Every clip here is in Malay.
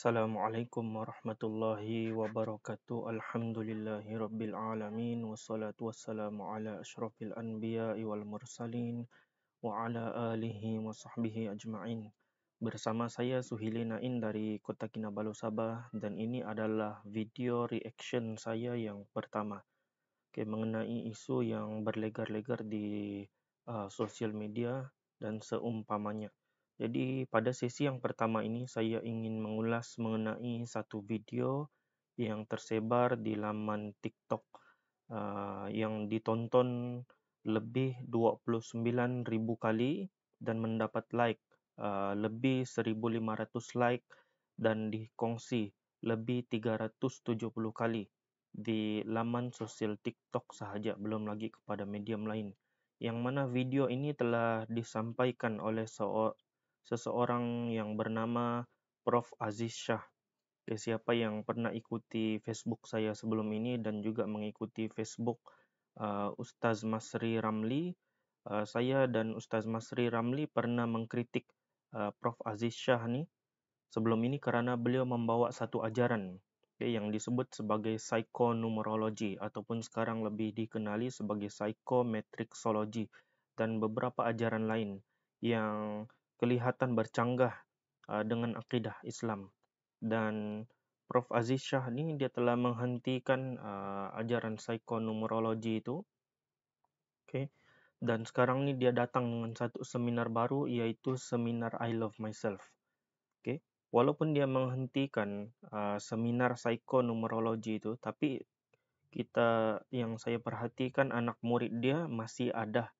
Assalamualaikum warahmatullahi wabarakatuh Alhamdulillahi rabbil alamin Wassalatu wassalamu ala ashrafil anbiya wal mursalin Wa ala alihi wa sahbihi ajma'in Bersama saya Suhili Nain dari Kota Kinabalu Sabah Dan ini adalah video reaction saya yang pertama okay, Mengenai isu yang berlegar-legar di uh, sosial media dan seumpamanya jadi pada sesi yang pertama ini saya ingin mengulas mengenai satu video yang tersebar di laman TikTok uh, yang ditonton lebih 29,000 kali dan mendapat like uh, lebih 1,500 like dan dikongsi lebih 370 kali di laman sosial TikTok sahaja belum lagi kepada medium lain. Yang mana video ini telah disampaikan oleh seseorang yang bernama Prof. Aziz Shah. Oke, siapa yang pernah ikuti Facebook saya sebelum ini dan juga mengikuti Facebook uh, Ustaz Masri Ramli, uh, saya dan Ustaz Masri Ramli pernah mengkritik uh, Prof. Aziz Shah ni sebelum ini kerana beliau membawa satu ajaran okay, yang disebut sebagai psikonumerologi ataupun sekarang lebih dikenali sebagai psikometriksologi dan beberapa ajaran lain yang kelihatan bercanggah uh, dengan akidah Islam dan Prof Aziz Shah ni dia telah menghentikan uh, ajaran psikonumerologi itu. Okey. Dan sekarang ni dia datang dengan satu seminar baru iaitu seminar I Love Myself. Okey. Walaupun dia menghentikan uh, seminar psikonumerologi itu tapi kita yang saya perhatikan anak murid dia masih ada uh,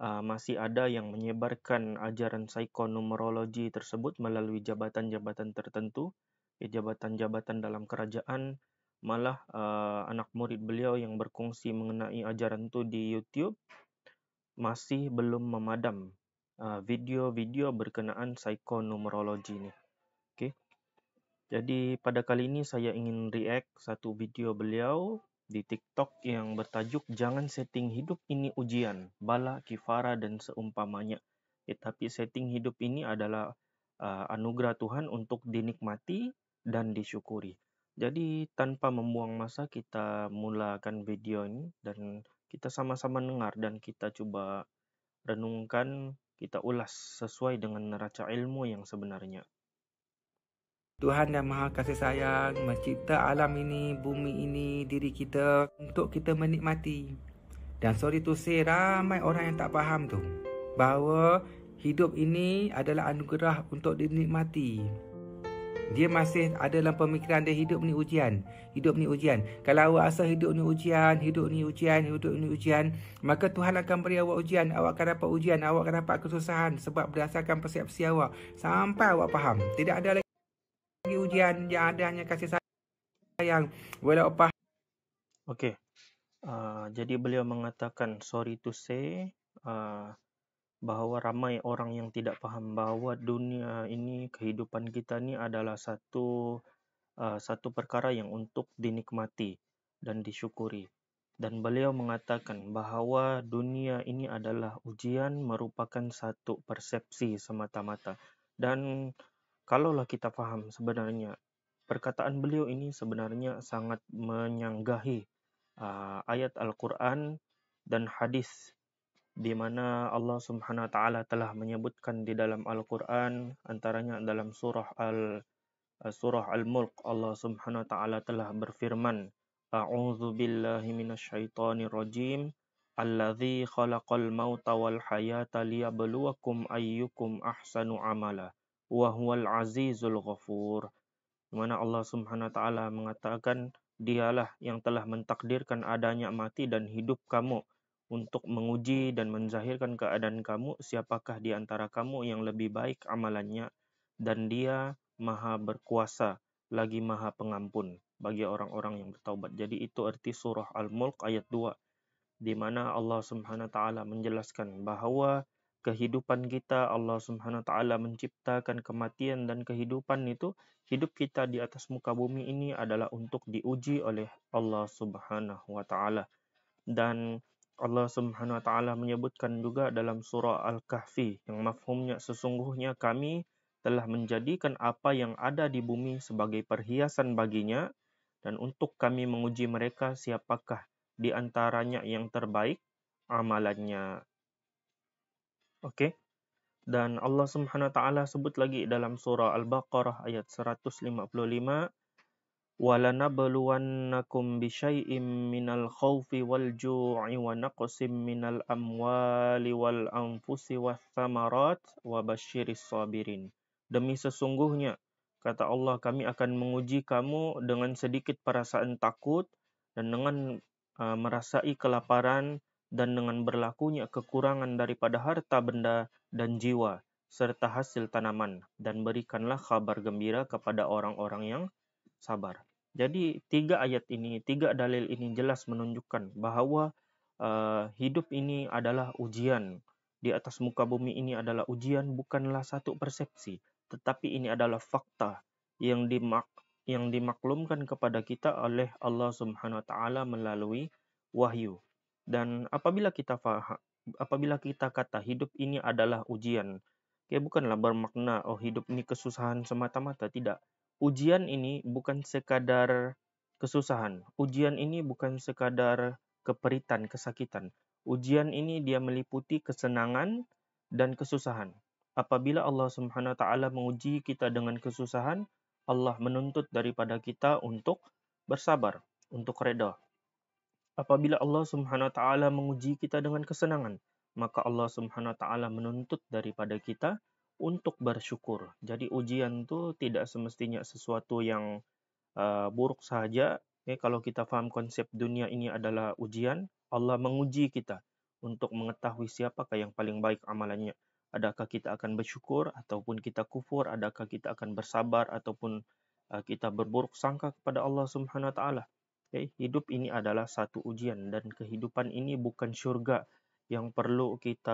Ah, masih ada yang menyebarkan ajaran psikonumerologi tersebut melalui jabatan-jabatan tertentu, ya, jabatan-jabatan dalam kerajaan, malah uh, anak murid beliau yang berkongsi mengenai ajaran itu di YouTube masih belum memadam ah, video-video uh, berkenaan psikonumerologi ini. Okay. Jadi pada kali ini saya ingin react satu video beliau di TikTok yang bertajuk Jangan Setting Hidup Ini Ujian, Bala, Kifara, dan Seumpamanya. Tetapi ya, setting hidup ini adalah uh, anugerah Tuhan untuk dinikmati dan disyukuri. Jadi tanpa membuang masa kita mulakan video ini dan kita sama-sama dengar dan kita coba renungkan, kita ulas sesuai dengan neraca ilmu yang sebenarnya. Tuhan yang maha kasih sayang mencipta alam ini, bumi ini, diri kita untuk kita menikmati. Dan sorry to say ramai orang yang tak faham tu bahawa hidup ini adalah anugerah untuk dinikmati. Dia masih ada dalam pemikiran dia hidup ni ujian. Hidup ni ujian. Kalau awak rasa hidup ni ujian, hidup ni ujian, hidup ni ujian, maka Tuhan akan beri awak ujian. Awak akan dapat ujian, awak akan dapat kesusahan sebab berdasarkan persepsi awak. Sampai awak faham. Tidak ada lagi lagi ujian yang ada hanya kasih sayang. Boleh opah. Okey. Uh, jadi beliau mengatakan sorry to say uh, bahawa ramai orang yang tidak faham bahawa dunia ini kehidupan kita ni adalah satu uh, satu perkara yang untuk dinikmati dan disyukuri dan beliau mengatakan bahawa dunia ini adalah ujian merupakan satu persepsi semata-mata dan Kalaulah kita faham sebenarnya perkataan beliau ini sebenarnya sangat menyanggahi uh, ayat Al-Quran dan hadis di mana Allah Subhanahu Wa Taala telah menyebutkan di dalam Al-Quran antaranya dalam surah Al eh, surah Al-Mulk Allah Subhanahu Wa Taala telah berfirman A'udzu billahi minasyaitonir rajim allazi khalaqal mauta wal hayata liyabluwakum ayyukum ahsanu amala wa huwal azizul ghafur. Di mana Allah Subhanahu Wa taala mengatakan dialah yang telah mentakdirkan adanya mati dan hidup kamu untuk menguji dan menzahirkan keadaan kamu siapakah di antara kamu yang lebih baik amalannya dan dia maha berkuasa lagi maha pengampun bagi orang-orang yang bertaubat. Jadi itu arti surah Al-Mulk ayat 2 di mana Allah Subhanahu Wa taala menjelaskan bahawa kehidupan kita Allah Subhanahu taala menciptakan kematian dan kehidupan itu hidup kita di atas muka bumi ini adalah untuk diuji oleh Allah Subhanahu wa taala dan Allah Subhanahu wa taala menyebutkan juga dalam surah Al-Kahfi yang mafhumnya sesungguhnya kami telah menjadikan apa yang ada di bumi sebagai perhiasan baginya dan untuk kami menguji mereka siapakah di antaranya yang terbaik amalannya. Okey. Dan Allah Subhanahu taala sebut lagi dalam surah Al-Baqarah ayat 155 Walanabluwannakum bisyai'im minal khawfi wal ju'i wa naqsim minal amwali wal anfusi was samarat wa basyiris sabirin. Demi sesungguhnya kata Allah kami akan menguji kamu dengan sedikit perasaan takut dan dengan uh, merasai kelaparan dan dengan berlakunya kekurangan daripada harta benda dan jiwa serta hasil tanaman dan berikanlah kabar gembira kepada orang-orang yang sabar. Jadi tiga ayat ini, tiga dalil ini jelas menunjukkan bahawa uh, hidup ini adalah ujian. Di atas muka bumi ini adalah ujian, bukanlah satu persepsi, tetapi ini adalah fakta yang dimak yang dimaklumkan kepada kita oleh Allah Subhanahu wa melalui wahyu. Dan apabila kita faham, apabila kita kata hidup ini adalah ujian, ya bukanlah bermakna oh hidup ini kesusahan semata-mata, tidak. Ujian ini bukan sekadar kesusahan. Ujian ini bukan sekadar keperitan, kesakitan. Ujian ini dia meliputi kesenangan dan kesusahan. Apabila Allah Subhanahu wa taala menguji kita dengan kesusahan, Allah menuntut daripada kita untuk bersabar, untuk reda. Apabila Allah Subhanahu Wa Taala menguji kita dengan kesenangan, maka Allah Subhanahu Wa Taala menuntut daripada kita untuk bersyukur. Jadi ujian itu tidak semestinya sesuatu yang uh, buruk saja. Okay, eh, kalau kita faham konsep dunia ini adalah ujian, Allah menguji kita untuk mengetahui siapakah yang paling baik amalannya. Adakah kita akan bersyukur ataupun kita kufur, adakah kita akan bersabar ataupun uh, kita berburuk sangka kepada Allah Subhanahu Wa Taala. Okay, hidup ini adalah satu ujian dan kehidupan ini bukan syurga yang perlu kita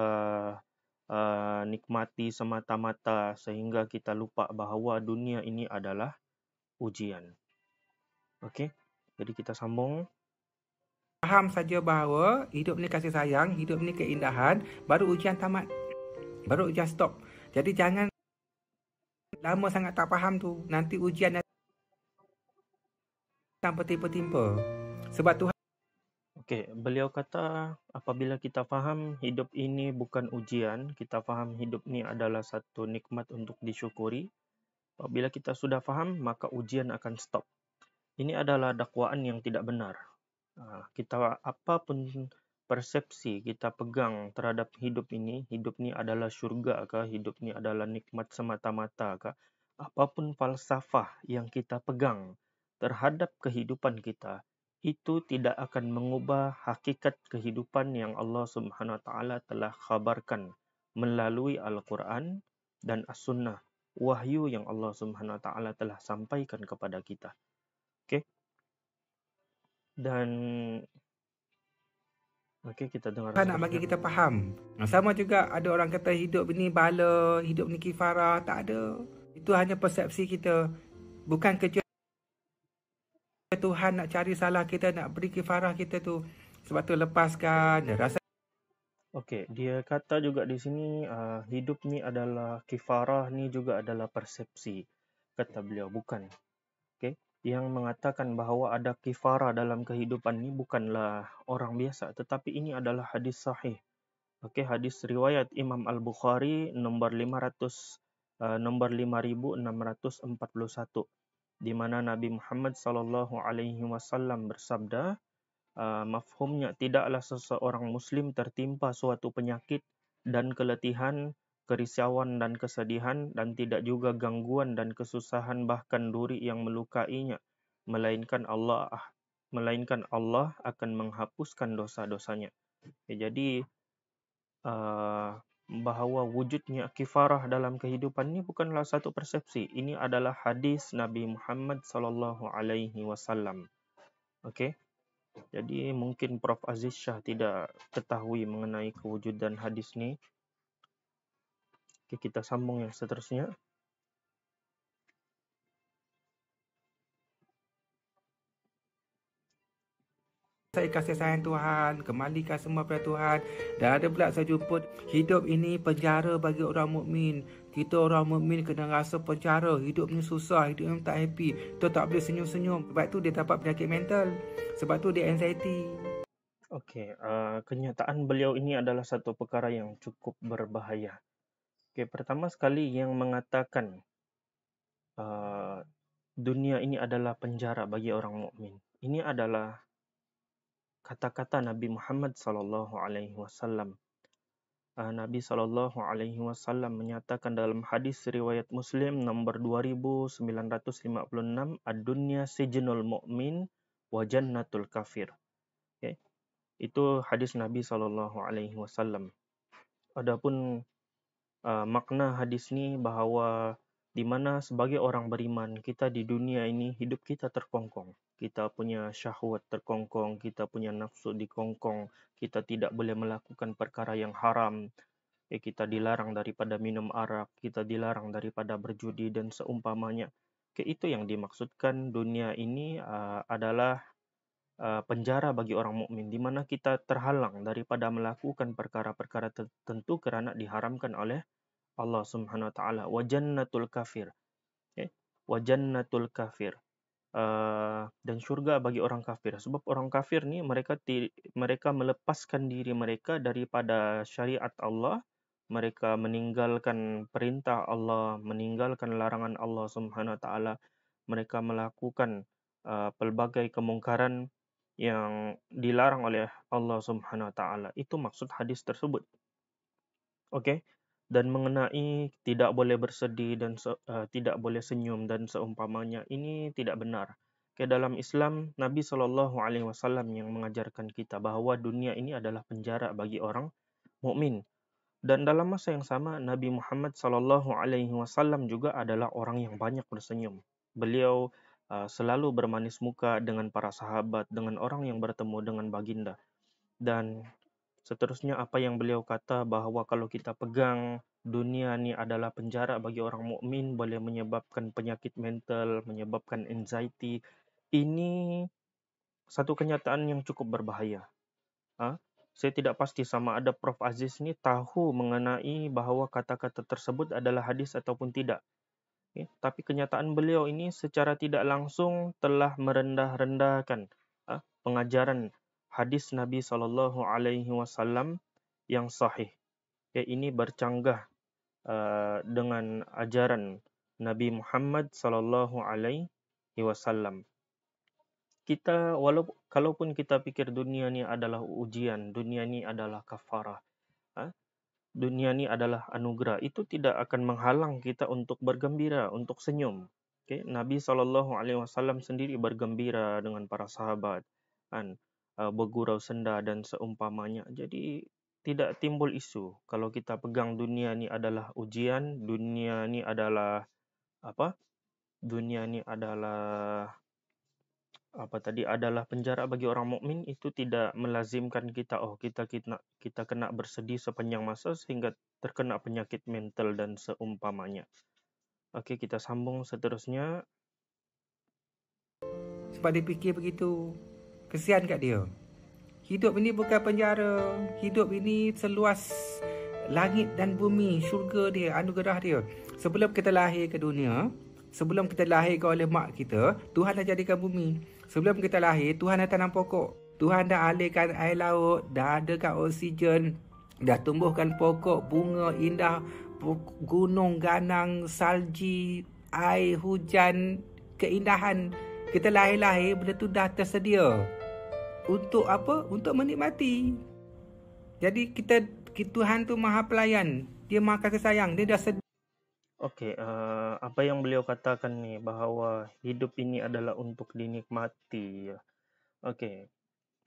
uh, nikmati semata-mata sehingga kita lupa bahawa dunia ini adalah ujian. Okey, jadi kita sambung. Faham saja bahawa hidup ini kasih sayang, hidup ini keindahan, baru ujian tamat. Baru ujian stop. Jadi jangan lama sangat tak faham tu. Nanti ujian tanpa timpa-timpa. Sebab Tuhan Okay, beliau kata apabila kita faham hidup ini bukan ujian, kita faham hidup ini adalah satu nikmat untuk disyukuri. Apabila kita sudah faham, maka ujian akan stop. Ini adalah dakwaan yang tidak benar. Ha, kita apapun persepsi kita pegang terhadap hidup ini, hidup ini adalah syurga kah, hidup ini adalah nikmat semata-mata kah, apapun falsafah yang kita pegang, terhadap kehidupan kita itu tidak akan mengubah hakikat kehidupan yang Allah Subhanahu taala telah khabarkan melalui Al-Quran dan As-Sunnah wahyu yang Allah Subhanahu taala telah sampaikan kepada kita. Okey. Dan Okey kita dengar. Kan nak bagi kita faham. Sama juga ada orang kata hidup ni bala, hidup ni kifarah, tak ada. Itu hanya persepsi kita. Bukan kecuali Tuhan nak cari salah kita, nak beri kifarah kita tu. Sebab tu lepaskan ya. rasa. Okey, dia kata juga di sini uh, hidup ni adalah kifarah ni juga adalah persepsi kata beliau bukan. Ya? Okey, yang mengatakan bahawa ada kifarah dalam kehidupan ni bukanlah orang biasa tetapi ini adalah hadis sahih. Okey, hadis riwayat Imam Al-Bukhari nombor 500 uh, nombor 5641 di mana Nabi Muhammad sallallahu alaihi wasallam bersabda uh, mafhumnya tidaklah seseorang muslim tertimpa suatu penyakit dan keletihan kerisauan dan kesedihan dan tidak juga gangguan dan kesusahan bahkan duri yang melukainya melainkan Allah melainkan Allah akan menghapuskan dosa-dosanya ya, jadi uh, bahawa wujudnya kifarah dalam kehidupan ini bukanlah satu persepsi. Ini adalah hadis Nabi Muhammad sallallahu alaihi wasallam. Okey. Jadi mungkin Prof Aziz Shah tidak ketahui mengenai kewujudan hadis ni. Okay, kita sambung yang seterusnya. Saya kasih sayang Tuhan Kembalikan semua pada Tuhan Dan ada pula saya jumpa Hidup ini penjara bagi orang mukmin. Kita orang mukmin kena rasa penjara Hidup ni susah, hidup ni tak happy Kita tak boleh senyum-senyum Sebab tu dia dapat penyakit mental Sebab tu dia anxiety Okey, uh, kenyataan beliau ini adalah satu perkara yang cukup berbahaya. Okey, pertama sekali yang mengatakan uh, dunia ini adalah penjara bagi orang mukmin. Ini adalah kata-kata Nabi Muhammad sallallahu alaihi wasallam. Ah, Nabi sallallahu alaihi wasallam menyatakan dalam hadis riwayat Muslim nomor 2956 ad-dunya sijnul mu'min wa jannatul kafir. Okay. Itu hadis Nabi sallallahu alaihi wasallam. Adapun uh, makna hadis ini bahawa di mana sebagai orang beriman kita di dunia ini hidup kita terkongkong kita punya syahwat terkongkong kita punya nafsu dikongkong kita tidak boleh melakukan perkara yang haram eh, kita dilarang daripada minum arak kita dilarang daripada berjudi dan seumpamanya ke itu yang dimaksudkan dunia ini uh, adalah uh, penjara bagi orang mukmin di mana kita terhalang daripada melakukan perkara-perkara tertentu kerana diharamkan oleh Allah Subhanahu Wa Taala wa jannatul kafir okay. wa jannatul kafir uh, dan syurga bagi orang kafir sebab orang kafir ni mereka ti, mereka melepaskan diri mereka daripada syariat Allah mereka meninggalkan perintah Allah meninggalkan larangan Allah Subhanahu Wa Taala mereka melakukan uh, pelbagai kemungkaran yang dilarang oleh Allah Subhanahu Wa Taala itu maksud hadis tersebut Okey dan mengenai tidak boleh bersedih dan uh, tidak boleh senyum dan seumpamanya ini tidak benar. Ke dalam Islam Nabi sallallahu alaihi wasallam yang mengajarkan kita bahawa dunia ini adalah penjara bagi orang mukmin. Dan dalam masa yang sama Nabi Muhammad sallallahu alaihi wasallam juga adalah orang yang banyak bersenyum. Beliau uh, selalu bermanis muka dengan para sahabat, dengan orang yang bertemu dengan baginda. Dan Seterusnya apa yang beliau kata bahawa kalau kita pegang dunia ni adalah penjara bagi orang mukmin boleh menyebabkan penyakit mental, menyebabkan anxiety. Ini satu kenyataan yang cukup berbahaya. Ha? Saya tidak pasti sama ada Prof Aziz ni tahu mengenai bahawa kata-kata tersebut adalah hadis ataupun tidak. Okay? Eh, tapi kenyataan beliau ini secara tidak langsung telah merendah-rendahkan ha? pengajaran hadis Nabi sallallahu alaihi wasallam yang sahih. Ya ini bercanggah uh, dengan ajaran Nabi Muhammad sallallahu alaihi wasallam. Kita walaupun kalaupun kita pikir dunia ni adalah ujian, dunia ni adalah kafarah. Ha? Dunia ni adalah anugerah. Itu tidak akan menghalang kita untuk bergembira, untuk senyum. Okay? Nabi sallallahu alaihi wasallam sendiri bergembira dengan para sahabat. Ha? Eh, bergurau senda dan seumpamanya. Jadi tidak timbul isu kalau kita pegang dunia ni adalah ujian, dunia ni adalah apa? Dunia ni adalah apa tadi adalah penjara bagi orang mukmin itu tidak melazimkan kita oh kita kita kita kena bersedih sepanjang masa sehingga terkena penyakit mental dan seumpamanya. Okey kita sambung seterusnya. Sebab dia fikir begitu kesian kat dia Hidup ini bukan penjara Hidup ini seluas langit dan bumi Syurga dia, anugerah dia Sebelum kita lahir ke dunia Sebelum kita lahir oleh mak kita Tuhan dah jadikan bumi Sebelum kita lahir, Tuhan dah tanam pokok Tuhan dah alirkan air laut Dah ada adakan oksigen Dah tumbuhkan pokok, bunga, indah Gunung, ganang, salji Air, hujan Keindahan Kita lahir-lahir, benda tu dah tersedia untuk apa? Untuk menikmati. Jadi kita Tuhan tu Maha Pelayan. Dia Maha Kasih Sayang. Dia dah sedih. Okey, uh, apa yang beliau katakan ni bahawa hidup ini adalah untuk dinikmati. Okey.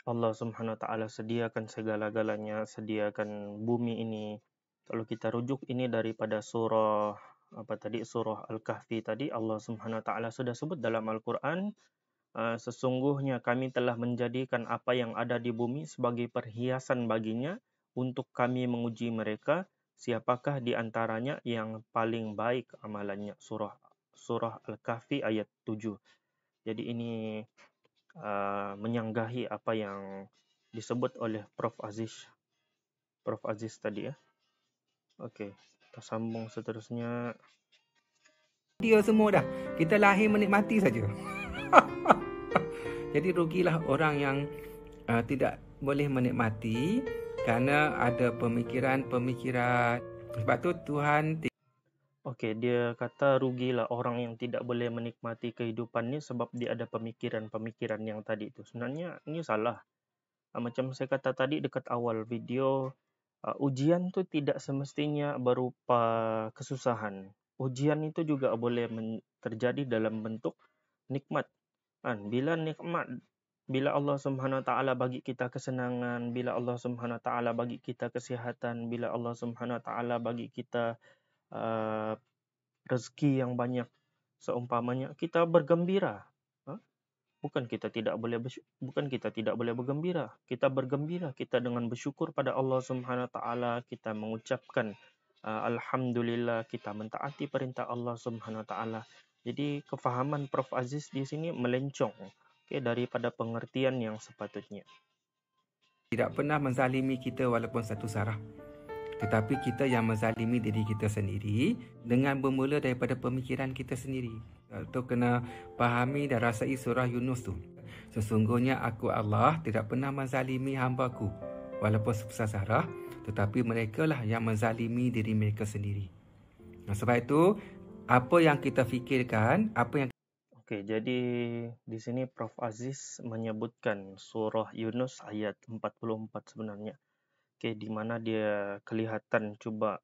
Allah Subhanahu Wa Taala sediakan segala-galanya, sediakan bumi ini. Kalau kita rujuk ini daripada surah apa tadi surah Al-Kahfi tadi Allah Subhanahu Wa Taala sudah sebut dalam Al-Quran Eh, sesungguhnya kami telah menjadikan apa yang ada di bumi sebagai perhiasan baginya untuk kami menguji mereka siapakah di antaranya yang paling baik amalannya surah surah al-kahfi ayat 7 jadi ini uh, menyanggahi apa yang disebut oleh Prof Aziz Prof Aziz tadi ya okey kita sambung seterusnya dia semua dah kita lahir menikmati saja jadi rugilah orang yang uh, tidak boleh menikmati kerana ada pemikiran-pemikiran. Sebab tu Tuhan Okey, dia kata rugilah orang yang tidak boleh menikmati kehidupan ni sebab dia ada pemikiran-pemikiran yang tadi tu. Sebenarnya ini salah. Ah, macam saya kata tadi dekat awal video, uh, ujian tu tidak semestinya berupa kesusahan. Ujian itu juga boleh terjadi dalam bentuk nikmat. Kan? Bila nikmat, bila Allah Subhanahu Taala bagi kita kesenangan, bila Allah Subhanahu Taala bagi kita kesihatan, bila Allah Subhanahu Taala bagi kita uh, rezeki yang banyak, seumpamanya kita bergembira. Ha? Bukan kita tidak boleh bersyukur, bukan kita tidak boleh bergembira. Kita bergembira kita dengan bersyukur pada Allah Subhanahu Taala, kita mengucapkan uh, alhamdulillah, kita mentaati perintah Allah Subhanahu Taala. Jadi kefahaman Prof Aziz di sini melencong okay, daripada pengertian yang sepatutnya. Tidak pernah menzalimi kita walaupun satu sarah. Tetapi kita yang menzalimi diri kita sendiri dengan bermula daripada pemikiran kita sendiri. Itu kena fahami dan rasai surah Yunus tu. Sesungguhnya aku Allah tidak pernah menzalimi hambaku walaupun sebesar sarah. Tetapi mereka lah yang menzalimi diri mereka sendiri. Nah, sebab itu apa yang kita fikirkan, apa yang Okey, jadi di sini Prof Aziz menyebutkan surah Yunus ayat 44 sebenarnya. Okey, di mana dia kelihatan cuba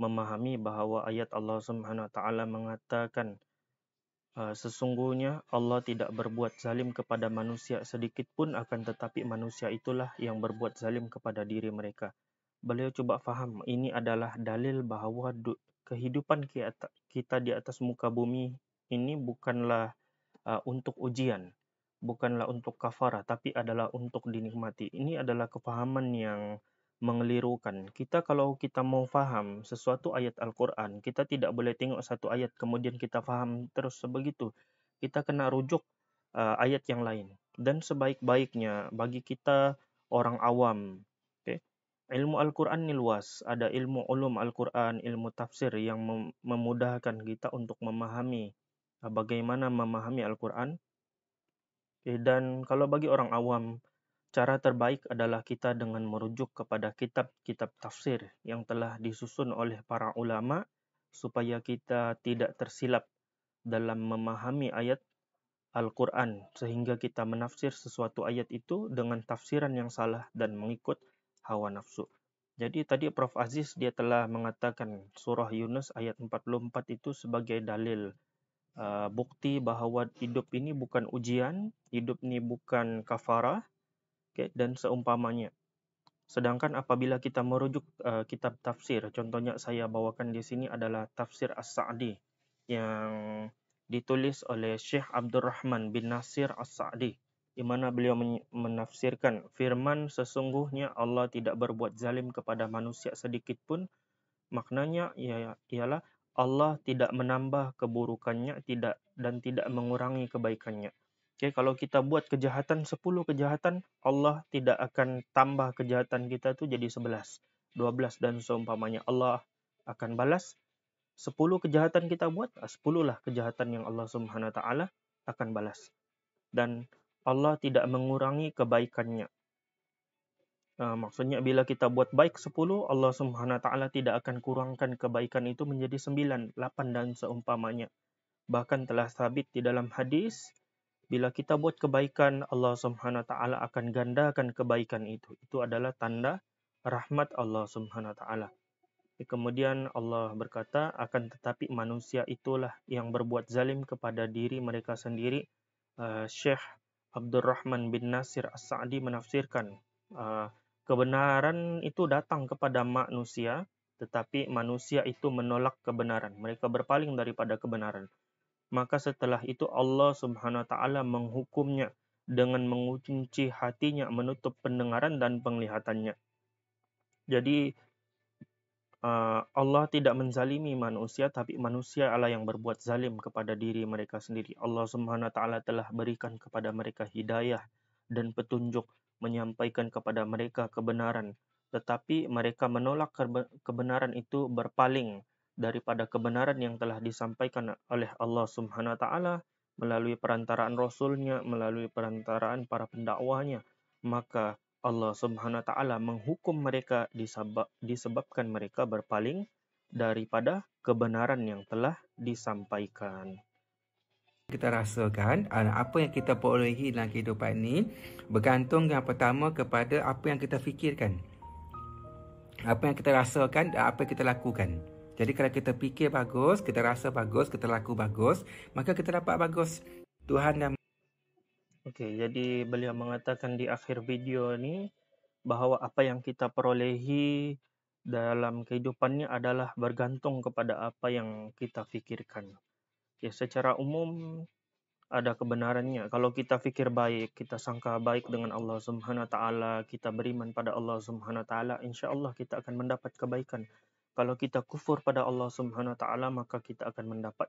memahami bahawa ayat Allah Subhanahu taala mengatakan e, sesungguhnya Allah tidak berbuat zalim kepada manusia sedikit pun akan tetapi manusia itulah yang berbuat zalim kepada diri mereka. Beliau cuba faham ini adalah dalil bahawa kehidupan kita di atas muka bumi ini bukanlah uh, untuk ujian, bukanlah untuk kafarah, tapi adalah untuk dinikmati. Ini adalah kefahaman yang mengelirukan. Kita kalau kita mau faham sesuatu ayat Al-Quran, kita tidak boleh tengok satu ayat kemudian kita faham terus sebegitu. Kita kena rujuk uh, ayat yang lain. Dan sebaik-baiknya bagi kita orang awam Ilmu Al-Quran ni luas. Ada ilmu ulum Al-Quran, ilmu tafsir yang mem- memudahkan kita untuk memahami eh, bagaimana memahami Al-Quran. Okay, eh, dan kalau bagi orang awam, cara terbaik adalah kita dengan merujuk kepada kitab-kitab tafsir yang telah disusun oleh para ulama supaya kita tidak tersilap dalam memahami ayat Al-Quran sehingga kita menafsir sesuatu ayat itu dengan tafsiran yang salah dan mengikut hawa nafsu. Jadi tadi Prof Aziz dia telah mengatakan surah Yunus ayat 44 itu sebagai dalil uh, bukti bahawa hidup ini bukan ujian, hidup ini bukan kafarah okay, dan seumpamanya. Sedangkan apabila kita merujuk uh, kitab tafsir, contohnya saya bawakan di sini adalah tafsir As-Sa'di yang ditulis oleh Syekh Abdul Rahman bin Nasir As-Sa'di di mana beliau menafsirkan firman sesungguhnya Allah tidak berbuat zalim kepada manusia sedikit pun maknanya ialah Allah tidak menambah keburukannya tidak dan tidak mengurangi kebaikannya Okay, kalau kita buat kejahatan 10 kejahatan, Allah tidak akan tambah kejahatan kita tu jadi 11, 12 dan seumpamanya Allah akan balas 10 kejahatan kita buat, 10 lah kejahatan yang Allah Subhanahu taala akan balas. Dan Allah tidak mengurangi kebaikannya. Uh, maksudnya bila kita buat baik 10, Allah Swt tidak akan kurangkan kebaikan itu menjadi 9, 8 dan seumpamanya. Bahkan telah sabit di dalam hadis bila kita buat kebaikan Allah Swt akan gandakan kebaikan itu. Itu adalah tanda rahmat Allah Swt. Kemudian Allah berkata akan tetapi manusia itulah yang berbuat zalim kepada diri mereka sendiri. Ah, Syekh Abdul Rahman bin Nasir As-Sa'di menafsirkan ah, kebenaran itu datang kepada manusia tetapi manusia itu menolak kebenaran mereka berpaling daripada kebenaran maka setelah itu Allah Subhanahu wa taala menghukumnya dengan mengunci hatinya menutup pendengaran dan penglihatannya jadi Eh, Allah tidak menzalimi manusia tapi manusia Allah yang berbuat zalim kepada diri mereka sendiri. Allah Subhanahu taala telah berikan kepada mereka hidayah dan petunjuk menyampaikan kepada mereka kebenaran tetapi mereka menolak kebenaran itu berpaling daripada kebenaran yang telah disampaikan oleh Allah Subhanahu taala melalui perantaraan rasulnya, melalui perantaraan para pendakwahnya. Maka Allah Subhanahu Wa Taala menghukum mereka disebabkan mereka berpaling daripada kebenaran yang telah disampaikan. Kita rasakan apa yang kita perolehi dalam kehidupan ini bergantung yang pertama kepada apa yang kita fikirkan. Apa yang kita rasakan dan apa yang kita lakukan. Jadi kalau kita fikir bagus, kita rasa bagus, kita laku bagus, maka kita dapat bagus. Tuhan yang Okey, jadi beliau mengatakan di akhir video ni bahawa apa yang kita perolehi dalam kehidupannya adalah bergantung kepada apa yang kita fikirkan. Ya, secara umum ada kebenarannya. Kalau kita fikir baik, kita sangka baik dengan Allah Subhanahu taala, kita beriman pada Allah Subhanahu taala, insya Allah kita akan mendapat kebaikan. Kalau kita kufur pada Allah Subhanahu taala, maka kita akan mendapat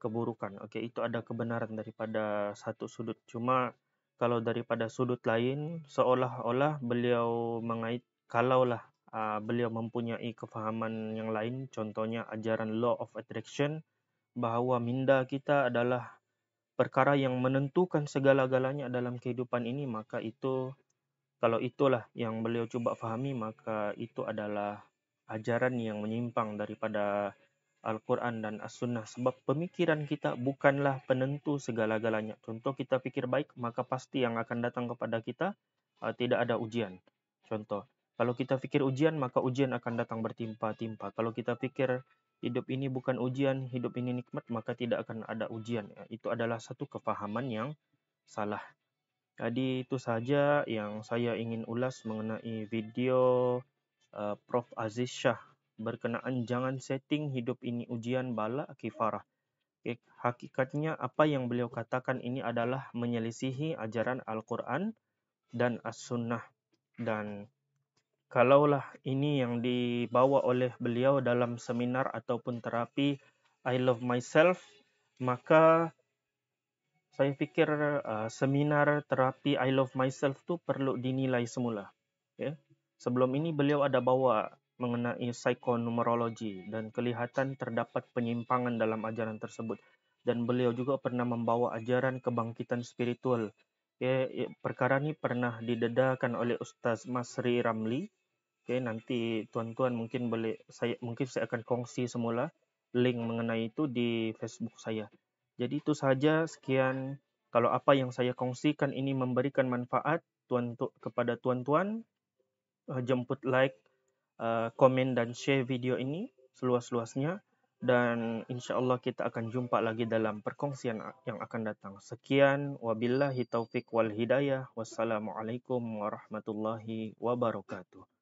keburukan. Okey, itu ada kebenaran daripada satu sudut. Cuma kalau daripada sudut lain, seolah-olah beliau mengait kalaulah uh, beliau mempunyai kefahaman yang lain, contohnya ajaran law of attraction bahawa minda kita adalah perkara yang menentukan segala-galanya dalam kehidupan ini, maka itu kalau itulah yang beliau cuba fahami, maka itu adalah ajaran yang menyimpang daripada Al-Quran dan As-Sunnah sebab pemikiran kita bukanlah penentu segala-galanya. Contoh kita fikir baik, maka pasti yang akan datang kepada kita uh, tidak ada ujian. Contoh, kalau kita fikir ujian, maka ujian akan datang bertimpa-timpa. Kalau kita fikir hidup ini bukan ujian, hidup ini nikmat, maka tidak akan ada ujian. Ya, itu adalah satu kefahaman yang salah. Jadi itu saja yang saya ingin ulas mengenai video uh, Prof. Aziz Shah berkenaan jangan setting hidup ini ujian bala kifarah. Okay. Hakikatnya apa yang beliau katakan ini adalah menyelisihi ajaran Al-Quran dan As-Sunnah. Dan kalaulah ini yang dibawa oleh beliau dalam seminar ataupun terapi I Love Myself, maka saya fikir uh, seminar terapi I Love Myself tu perlu dinilai semula. Okay. Ya, sebelum ini beliau ada bawa mengenai psikonumerologi dan kelihatan terdapat penyimpangan dalam ajaran tersebut dan beliau juga pernah membawa ajaran kebangkitan spiritual. Okay, ya, perkara ini pernah didedahkan oleh Ustaz Masri Ramli. Okay, nanti tuan-tuan mungkin boleh saya mungkin saya akan kongsi semula link mengenai itu di Facebook saya. Jadi itu saja sekian. Kalau apa yang saya kongsikan ini memberikan manfaat tuan kepada tuan-tuan, eh, jemput like, Uh, komen dan share video ini seluas-luasnya dan insyaallah kita akan jumpa lagi dalam perkongsian yang akan datang. Sekian wabillahi taufik wal hidayah. Wassalamualaikum warahmatullahi wabarakatuh.